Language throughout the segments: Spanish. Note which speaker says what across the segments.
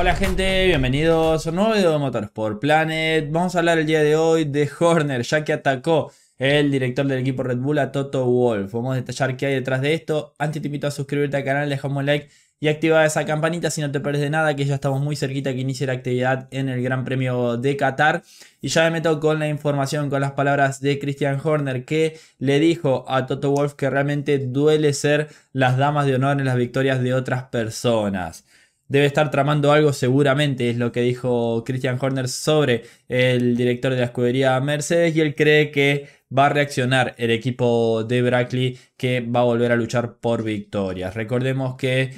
Speaker 1: Hola gente, bienvenidos a un nuevo video de Motorsport Planet. Vamos a hablar el día de hoy de Horner, ya que atacó el director del equipo Red Bull a Toto Wolf. Vamos a detallar qué hay detrás de esto. Antes te invito a suscribirte al canal, dejamos un like y activar esa campanita si no te pierdes de nada, que ya estamos muy cerquita que inicie la actividad en el Gran Premio de Qatar. Y ya me meto con la información, con las palabras de Christian Horner, que le dijo a Toto Wolf que realmente duele ser las damas de honor en las victorias de otras personas debe estar tramando algo seguramente, es lo que dijo Christian Horner sobre el director de la escudería Mercedes y él cree que va a reaccionar el equipo de Brackley que va a volver a luchar por victorias. Recordemos que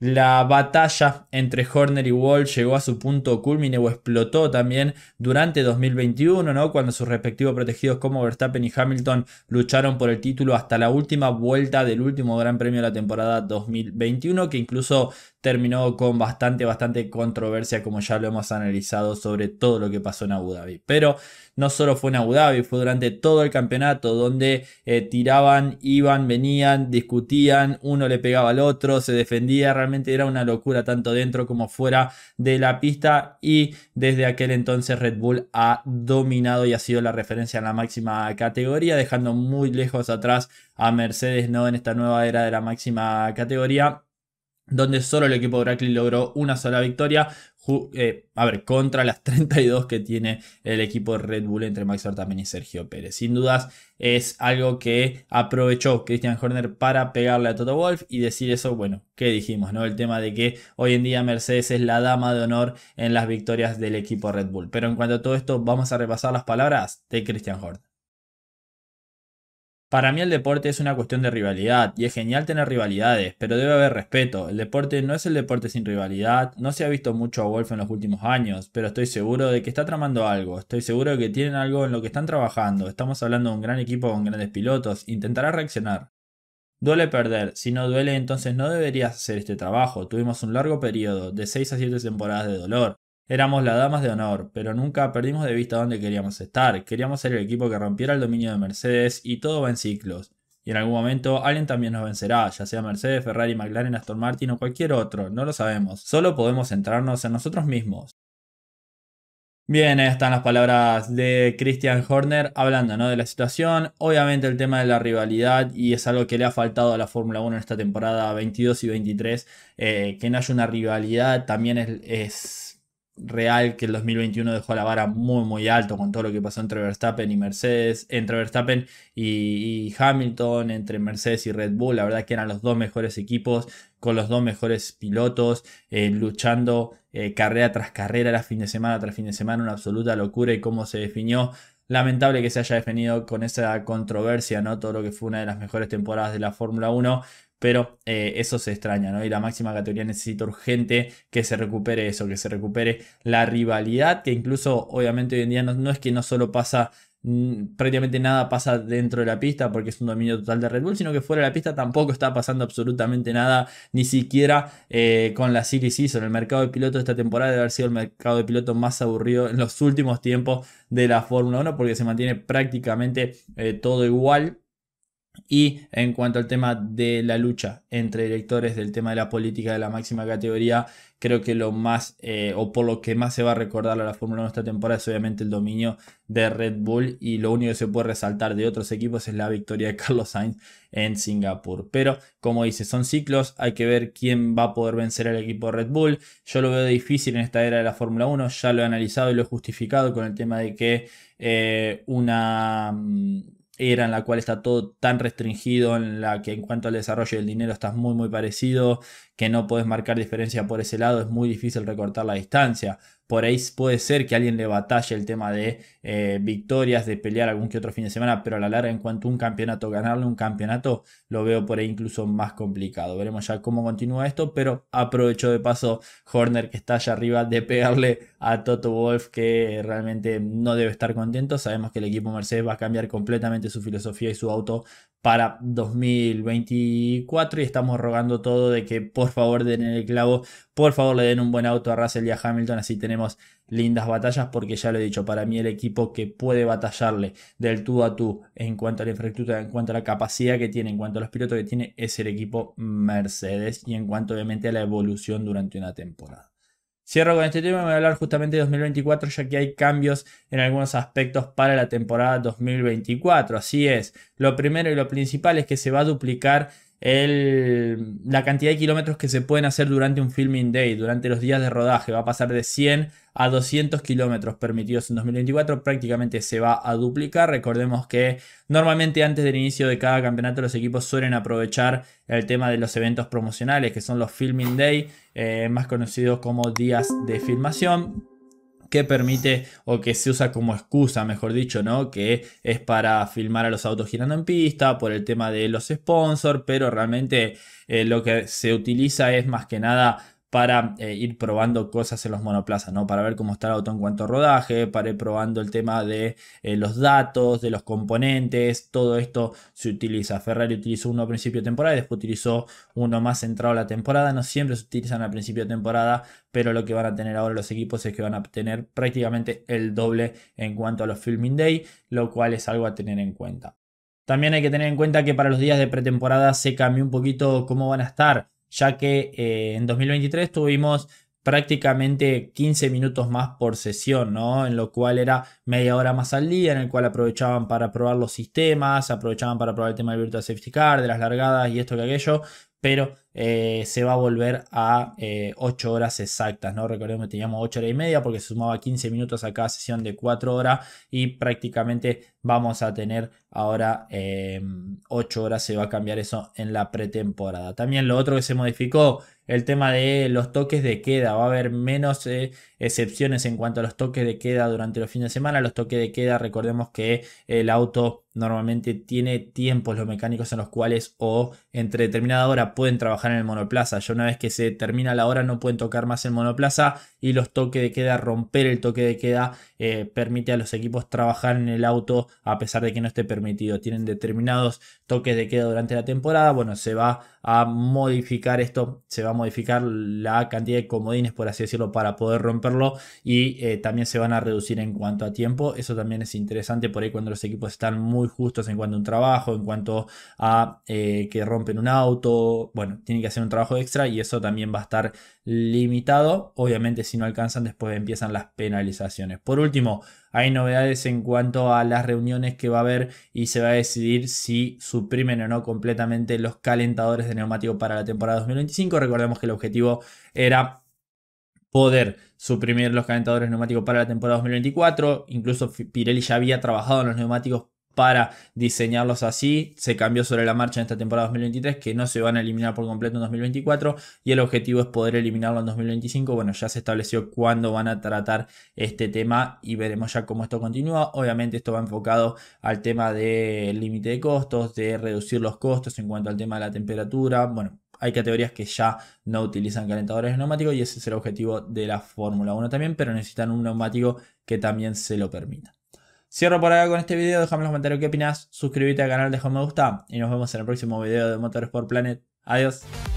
Speaker 1: la batalla entre Horner y Wall llegó a su punto culmine o explotó también durante 2021, ¿no? Cuando sus respectivos protegidos como Verstappen y Hamilton lucharon por el título hasta la última vuelta del último Gran Premio de la temporada 2021, que incluso terminó con bastante, bastante controversia, como ya lo hemos analizado, sobre todo lo que pasó en Abu Dhabi. Pero no solo fue en Abu Dhabi, fue durante todo el campeonato, donde eh, tiraban, iban, venían, discutían, uno le pegaba al otro, se defendía, realmente era una locura tanto dentro como fuera de la pista y desde aquel entonces Red Bull ha dominado y ha sido la referencia en la máxima categoría, dejando muy lejos atrás a Mercedes, ¿no? En esta nueva era de la máxima categoría donde solo el equipo de Brackley logró una sola victoria. Eh, a ver, contra las 32 que tiene el equipo de Red Bull entre Max Verstappen y Sergio Pérez. Sin dudas es algo que aprovechó Christian Horner para pegarle a Toto Wolf y decir eso, bueno, ¿qué dijimos? no? El tema de que hoy en día Mercedes es la dama de honor en las victorias del equipo Red Bull. Pero en cuanto a todo esto, vamos a repasar las palabras de Christian Horner. Para mí el deporte es una cuestión de rivalidad y es genial tener rivalidades, pero debe haber respeto. El deporte no es el deporte sin rivalidad, no se ha visto mucho a Wolf en los últimos años, pero estoy seguro de que está tramando algo, estoy seguro de que tienen algo en lo que están trabajando, estamos hablando de un gran equipo con grandes pilotos, intentará reaccionar. Duele perder, si no duele entonces no deberías hacer este trabajo, tuvimos un largo periodo, de 6 a 7 temporadas de dolor, Éramos las damas de honor, pero nunca perdimos de vista dónde queríamos estar. Queríamos ser el equipo que rompiera el dominio de Mercedes y todo va en ciclos. Y en algún momento alguien también nos vencerá, ya sea Mercedes, Ferrari, McLaren, Aston Martin o cualquier otro, no lo sabemos. Solo podemos centrarnos en nosotros mismos. Bien, ahí están las palabras de Christian Horner hablando ¿no? de la situación. Obviamente el tema de la rivalidad y es algo que le ha faltado a la Fórmula 1 en esta temporada 22 y 23, eh, que no haya una rivalidad también es real que el 2021 dejó la vara muy muy alto con todo lo que pasó entre Verstappen y Mercedes, entre Verstappen y, Hamilton, entre Mercedes y Red Bull, la verdad que eran los dos mejores equipos, con los dos mejores pilotos, eh, luchando eh, carrera tras carrera, la fin de semana tras fin de semana, una absoluta locura y cómo se definió. Lamentable que se haya definido con esa controversia, ¿no? Todo lo que fue una de las mejores temporadas de la Fórmula 1, pero eh, eso se extraña, ¿no? Y la máxima categoría necesita urgente que se recupere eso, que se recupere la rivalidad, que incluso obviamente hoy en día no, es que no solo pasa mm, prácticamente nada pasa dentro de la pista porque es un dominio total de Red Bull, sino que fuera de la pista tampoco está pasando absolutamente nada, ni siquiera eh, con la Series Season. El mercado de pilotos esta temporada debe haber sido el mercado de pilotos más aburrido en los últimos tiempos de la Fórmula 1 porque se mantiene prácticamente eh, todo igual. Y en cuanto al tema de la lucha entre directores del tema de la política de la máxima categoría, creo que lo más, eh, o por lo que más se va a recordar a la Fórmula 1 esta temporada es obviamente el dominio de Red Bull y lo único que se puede resaltar de otros equipos es la victoria de Carlos Sainz en Singapur. Pero como dice, son ciclos, hay que ver quién va a poder vencer al equipo Red Bull. Yo lo veo difícil en esta era de la Fórmula 1, ya lo he analizado y lo he justificado con el tema de que eh, una mm, era en la cual está todo tan restringido, en la que en cuanto al desarrollo del dinero está muy muy parecido, que no puedes marcar diferencia por ese lado, es muy difícil recortar la distancia. Por ahí puede ser que alguien le batalle el tema de eh, victorias, de pelear algún que otro fin de semana, pero a la larga en cuanto a un campeonato, ganarle un campeonato, lo veo por ahí incluso más complicado. Veremos ya cómo continúa esto, pero aprovecho de paso Horner que está allá arriba de pegarle a Toto Wolf que realmente no debe estar contento. Sabemos que el equipo Mercedes va a cambiar completamente su filosofía y su auto para 2024 y estamos rogando todo de que por favor den el clavo, por favor le den un buen auto a Russell y a Hamilton, así tenemos lindas batallas porque ya lo he dicho, para mí el equipo que puede batallarle del tú a tú en cuanto a la infraestructura, en cuanto a la capacidad que tiene, en cuanto a los pilotos que tiene, es el equipo Mercedes y en cuanto obviamente a la evolución durante una temporada. Cierro con este tema voy a hablar justamente de 2024 ya que hay cambios en algunos aspectos para la temporada 2024. Así es, lo primero y lo principal es que se va a duplicar la cantidad de kilómetros que se pueden hacer durante un filming day, durante los días de rodaje, va a pasar de 100 a 200 kilómetros permitidos en 2024, prácticamente se va a duplicar. Recordemos que normalmente antes del inicio de cada campeonato los equipos suelen aprovechar el tema de los eventos promocionales, que son los filming day, eh, más conocidos como días de filmación que permite o que se usa como excusa, mejor dicho, ¿no? Que es para filmar a los autos girando en pista, por el tema de los sponsors, pero realmente eh, lo que se utiliza es más que nada para eh, ir probando cosas en los monoplazas, ¿no? Para ver cómo está el auto en cuanto a rodaje, para ir probando el tema de eh, los datos, de los componentes, todo esto se utiliza. Ferrari utilizó uno a principio de temporada y después utilizó uno más centrado a la temporada. No siempre se utilizan al principio de temporada, pero lo que van a tener ahora los equipos es que van a tener prácticamente el doble en cuanto a los filming day, lo cual es algo a tener en cuenta. También hay que tener en cuenta que para los días de pretemporada se cambió un poquito cómo van a estar ya que eh, en 2023 tuvimos prácticamente 15 minutos más por sesión, ¿no? En lo cual era media hora más al día, en el cual aprovechaban para probar los sistemas, aprovechaban para probar el tema del Virtual Safety de las largadas y esto que aquello, pero eh, se va a volver a 8 eh, horas exactas, ¿no? Recordemos que teníamos 8 horas y media porque se sumaba 15 minutos a cada sesión de 4 horas y prácticamente vamos a tener ahora 8 em, horas, se va a cambiar eso en la pretemporada. También lo otro que se modificó, el tema de los toques de queda, va a haber menos eh, excepciones en cuanto a los toques de queda durante los fines de semana, los toques de queda, recordemos que el auto normalmente tiene tiempos los mecánicos en los cuales o entre determinada hora pueden trabajar en el monoplaza. Yo una vez que se termina la hora no pueden tocar más el monoplaza y los toques de queda, romper el toque de queda, eh, permite a los equipos trabajar en el auto a pesar de que no esté permitido. Tienen determinados toques de queda durante la temporada. Bueno, se va a modificar esto, se va a modificar la cantidad de comodines, por así decirlo, para poder romperlo y eh, también se van a reducir en cuanto a tiempo. Eso también es interesante por ahí cuando los equipos están muy justos en cuanto a un trabajo, en cuanto a eh, que rompen un auto, bueno, tienen que hacer un trabajo extra y eso también va a estar limitado. Obviamente si no alcanzan después empiezan las penalizaciones. Por último, hay novedades en cuanto a las reuniones que va a haber y se va a decidir si suprimen o no completamente los calentadores de neumático para la temporada 2025. Recordemos que el objetivo era poder suprimir los calentadores neumáticos para la temporada 2024. Incluso Pirelli ya había trabajado en los neumáticos para diseñarlos así. Se cambió sobre la marcha en esta temporada 2023, que no se van a eliminar por completo en 2024 y el objetivo es poder eliminarlo en 2025. Bueno, ya se estableció cuándo van a tratar este tema y veremos ya cómo esto continúa. Obviamente esto va enfocado al tema del límite de costos, de reducir los costos en cuanto al tema de la temperatura. Bueno, hay categorías que ya no utilizan calentadores neumáticos y ese es el objetivo de la Fórmula 1 también, pero necesitan un neumático que también se lo permita. Cierro por acá con este video, déjame en los comentarios qué opinas, suscríbete al canal, deja un me gusta y nos vemos en el próximo video de Motorsport Planet. Adiós.